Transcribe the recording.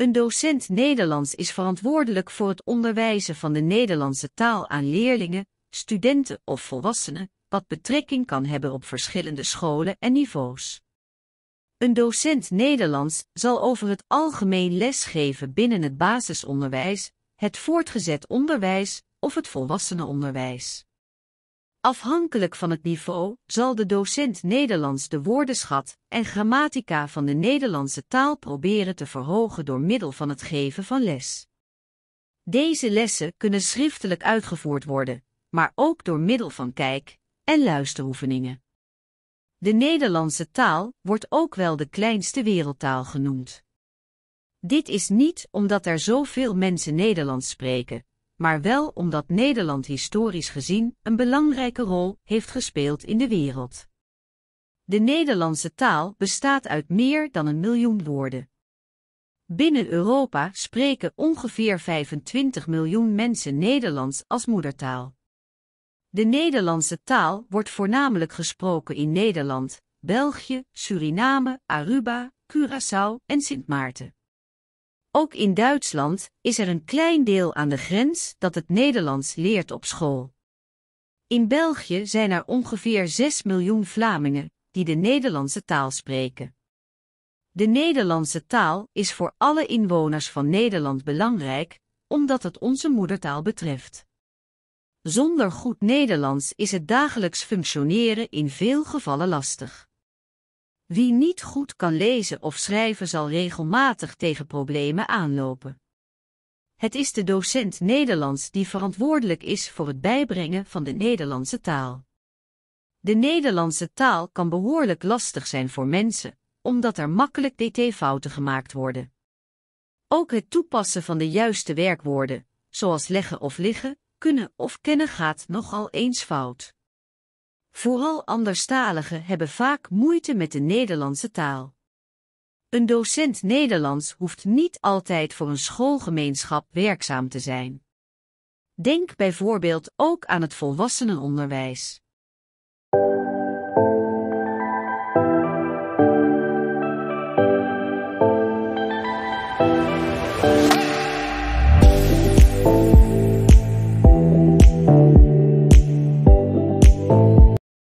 Een docent Nederlands is verantwoordelijk voor het onderwijzen van de Nederlandse taal aan leerlingen, studenten of volwassenen, wat betrekking kan hebben op verschillende scholen en niveaus. Een docent Nederlands zal over het algemeen lesgeven binnen het basisonderwijs, het voortgezet onderwijs of het volwassenenonderwijs. Afhankelijk van het niveau zal de docent Nederlands de woordenschat en grammatica van de Nederlandse taal proberen te verhogen door middel van het geven van les. Deze lessen kunnen schriftelijk uitgevoerd worden, maar ook door middel van kijk- en luisteroefeningen. De Nederlandse taal wordt ook wel de kleinste wereldtaal genoemd. Dit is niet omdat er zoveel mensen Nederlands spreken, maar wel omdat Nederland historisch gezien een belangrijke rol heeft gespeeld in de wereld. De Nederlandse taal bestaat uit meer dan een miljoen woorden. Binnen Europa spreken ongeveer 25 miljoen mensen Nederlands als moedertaal. De Nederlandse taal wordt voornamelijk gesproken in Nederland, België, Suriname, Aruba, Curaçao en Sint Maarten. Ook in Duitsland is er een klein deel aan de grens dat het Nederlands leert op school. In België zijn er ongeveer 6 miljoen Vlamingen die de Nederlandse taal spreken. De Nederlandse taal is voor alle inwoners van Nederland belangrijk, omdat het onze moedertaal betreft. Zonder goed Nederlands is het dagelijks functioneren in veel gevallen lastig. Wie niet goed kan lezen of schrijven zal regelmatig tegen problemen aanlopen. Het is de docent Nederlands die verantwoordelijk is voor het bijbrengen van de Nederlandse taal. De Nederlandse taal kan behoorlijk lastig zijn voor mensen, omdat er makkelijk dt-fouten gemaakt worden. Ook het toepassen van de juiste werkwoorden, zoals leggen of liggen, kunnen of kennen gaat nogal eens fout. Vooral anderstaligen hebben vaak moeite met de Nederlandse taal. Een docent Nederlands hoeft niet altijd voor een schoolgemeenschap werkzaam te zijn. Denk bijvoorbeeld ook aan het volwassenenonderwijs.